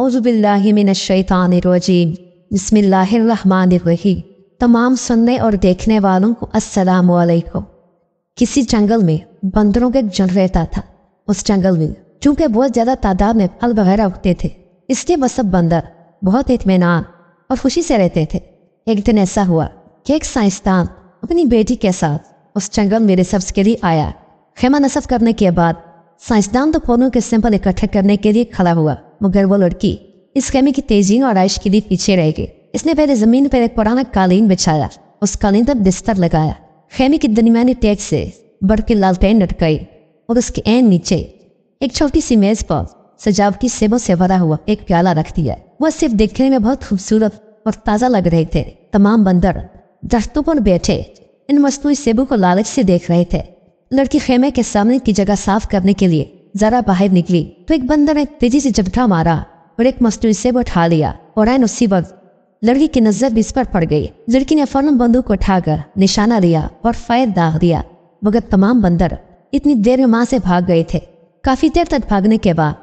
अवज़बिल्लाशैतानरजीम तमाम सुनने और देखने वालों को अस्सलाम वालेकुम किसी जंगल में बंदरों का एक जन रहता था उस जंगल में चूंकि बहुत ज़्यादा तादाद में फल वगैरह उगते थे इसलिए वह सब बंदर बहुत इतमान और खुशी से रहते थे एक दिन ऐसा हुआ कि एक साइंसदान अपनी बेटी के साथ उस जंगल में रिसर्च के लिए आया खेमा नसफ करने के बाद साइंसदान तो फोनों के सैंपल इकट्ठा करने के लिए खड़ा हुआ मगर वो लड़की इस खेमे की तेजी और आयश के लिए पीछे रह गई इसने पहले जमीन पर एक पुराना कालीन बिछाया उस कालीन पर बिस्तर लगाया खेमे के दरमियानी टैग से बढ़ के लालटेन लटकाई और उसके एन नीचे एक छोटी सी मेज पर सजावटी सेबों से भरा हुआ एक प्याला रख दिया वह सिर्फ देखने में बहुत खूबसूरत और ताज़ा लग रहे थे तमाम बंदर दस्तों पर बैठे इन मसनू सेबों को लालच से देख रहे थे लड़की खेमे के सामने की जगह साफ करने के लिए जरा बाहर निकली तो एक बंदर ने तेजी से झपटा मारा और एक मस्तूल से उठा लिया और आयन उसी वक्त लड़की की नजर भी इस पर पड़ गई लड़की ने फौरन बंदूक को उठाकर निशाना लिया और फायर दाग दिया मगर तमाम बंदर इतनी देर में माँ से भाग गए थे काफी देर तक भागने के बाद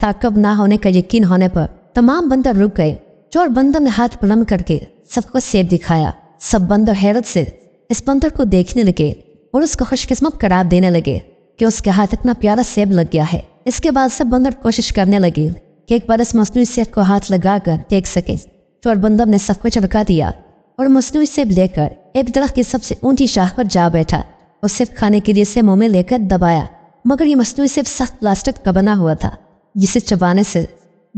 ताकब ना होने का यकीन होने पर तमाम बंदर रुक गए चोर बंदर ने हाथ पलम करके सबको सेब दिखाया सब बंदर हैरत से इस बंदर को देखने लगे और उसको खुशकिस्मत करार देने लगे कि उसके हाथ इतना प्यारा सेब लग गया है इसके बाद सब बंदर कोशिश करने लगे कि एक बार इस मसनू सेब को हाथ लगा कर देख सके चोर तो बंदर ने सब कुछ रुका दिया और मसनू सेब लेकर एक दरख्त की सबसे ऊंची शाख पर जा बैठा और सेब खाने के लिए इसे मुँह में लेकर दबाया मगर ये मसनू सेब सख्त प्लास्टिक का बना हुआ था जिसे चबाने से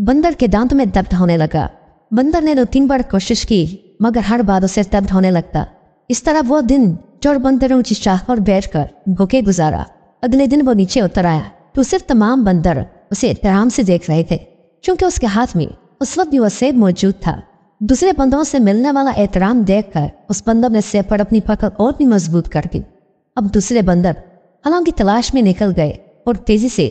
बंदर के दांत में दर्द होने लगा बंदर ने दो तीन बार कोशिश की मगर हर बार उसे दर्द होने लगता इस तरह वो दिन चोर बंदर ऊंची चाह पर बैठ कर भूखे गुजारा अगले दिन वो नीचे उतर आया तो सिर्फ तमाम बंदर उसे आराम से देख रहे थे क्योंकि उसके हाथ में उस वक्त भी वह सेब मौजूद था दूसरे बंदरों से मिलने वाला एहतराम देखकर उस बंदर ने सेब पर अपनी पकड़ और भी मजबूत कर दी अब दूसरे बंदर हालांकि तलाश में निकल गए और तेजी से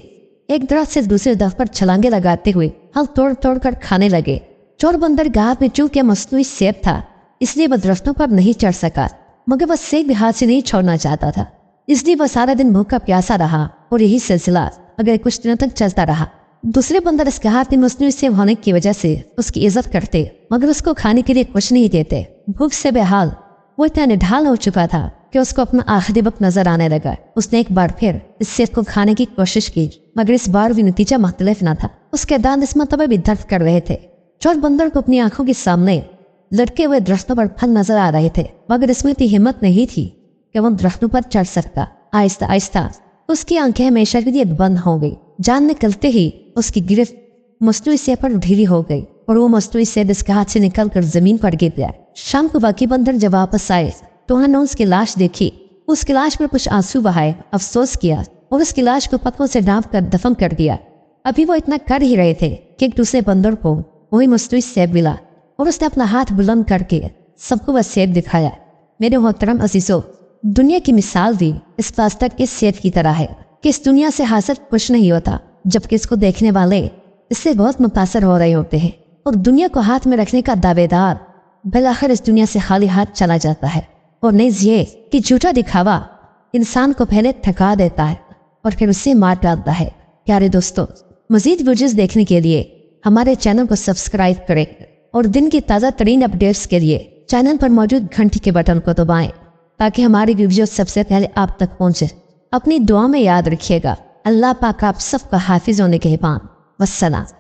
एक दरख्त से दूसरे दफ पर छलांगे लगाते हुए हल तोड़ तोड़ कर खाने लगे चोर बंदर गाह में चूके मसनू सेब था इसलिए वह दरख्तों पर नहीं चढ़ सका मगर वह सेब भी हाथ से नहीं छोड़ना चाहता था इसलिए वह सारा दिन भूखा प्यासा रहा और यही सिलसिला अगर कुछ दिनों तक चलता रहा दूसरे बंदर इसके हाथ में मुस्लिम से होने की वजह से उसकी इज्जत करते मगर उसको खाने के लिए कुछ नहीं देते भूख से बेहाल वो इतना निढाल हो चुका था कि उसको अपना आखिरी वक्त नजर आने लगा उसने एक बार फिर इस सेब को खाने की कोशिश की मगर इस बार भी नतीजा मुख्तलिफ न था उसके दांत इस मतलब भी दर्द कर रहे थे चोर बंदर को अपनी आंखों के सामने लड़के हुए दृष्टों पर फल नजर आ रहे थे मगर इसमें इतनी हिम्मत नहीं थी कि वह दरख्तों पर चढ़ सकता आहिस्ता आहिस्ता उसकी आंखें हमेशा के लिए बंद हो गई जान निकलते ही उसकी गिरफ्त मस्तू से पर ढीली हो गई और वो मस्तू हिस्से इसके हाथ से निकल कर जमीन पर गिर गया शाम को बाकी बंदर जब वापस आए तो उन्होंने उसकी लाश देखी उसकी लाश पर कुछ आंसू बहाए अफसोस किया और उसकी लाश को पत्थों से डांप कर दफन कर दिया अभी वो इतना कर ही रहे थे कि एक दूसरे बंदर को वही मस्तु से मिला और उसने अपना हाथ बुलंद करके सबको वह सेब दिखाया मेरे मोहतरम अजीजों दुनिया की मिसाल दी इस तक इस सेहत की तरह है कि इस दुनिया से हासिल कुछ नहीं होता जबकि इसको देखने वाले इससे बहुत मुतासर हो रहे होते हैं और दुनिया को हाथ में रखने का दावेदार बिलाखिर इस दुनिया से खाली हाथ चला जाता है और नज़ ये कि झूठा दिखावा इंसान को पहले थका देता है और फिर उससे मार डालता है प्यारे दोस्तों मजीद वीडियोज़ देखने के लिए हमारे चैनल को सब्सक्राइब करें और दिन की ताज़ा तरीन अपडेट्स के लिए चैनल पर मौजूद घंटी के बटन को दबाएं ताकि हमारी वीडियो सबसे पहले आप तक पहुंचे अपनी दुआ में याद रखिएगा अल्लाह पाक आप सबका हाफिज़ होने के पान वसलाम